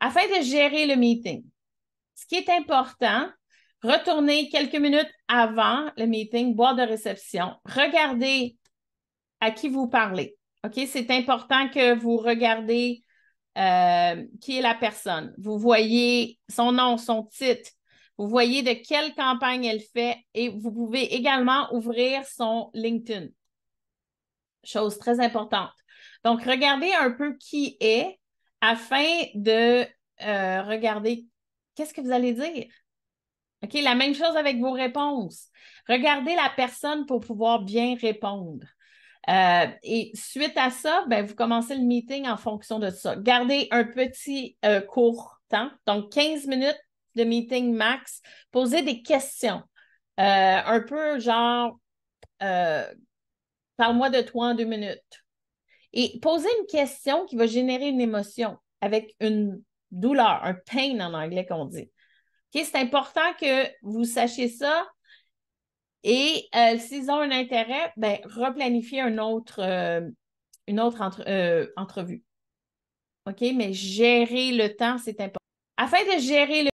Afin de gérer le meeting, ce qui est important, retourner quelques minutes avant le meeting, boire de réception, regardez à qui vous parlez. OK? C'est important que vous regardez euh, qui est la personne. Vous voyez son nom, son titre. Vous voyez de quelle campagne elle fait et vous pouvez également ouvrir son LinkedIn. Chose très importante. Donc, regardez un peu qui est afin de euh, regarder qu'est-ce que vous allez dire. OK, la même chose avec vos réponses. Regardez la personne pour pouvoir bien répondre. Euh, et suite à ça, ben, vous commencez le meeting en fonction de ça. Gardez un petit euh, court temps, donc 15 minutes de meeting max. Posez des questions. un peu genre, parle-moi de toi en deux minutes. Et poser une question qui va générer une émotion avec une douleur, un pain en anglais qu'on dit. c'est important que vous sachiez ça. Et euh, s'ils ont un intérêt, ben, replanifier un autre, euh, une autre euh, entrevue. OK? Mais gérer le temps, c'est important. Afin de gérer le